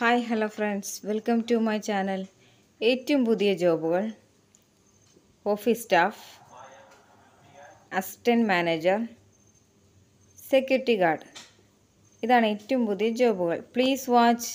hi hello friends welcome to my channel ഏറ്റവും പുതിയ ജോബുകൾ office staff assistant manager security guard ഇതാണ് ഏറ്റവും പുതിയ ജോബുകൾ പ്ലീസ് വാച്ച്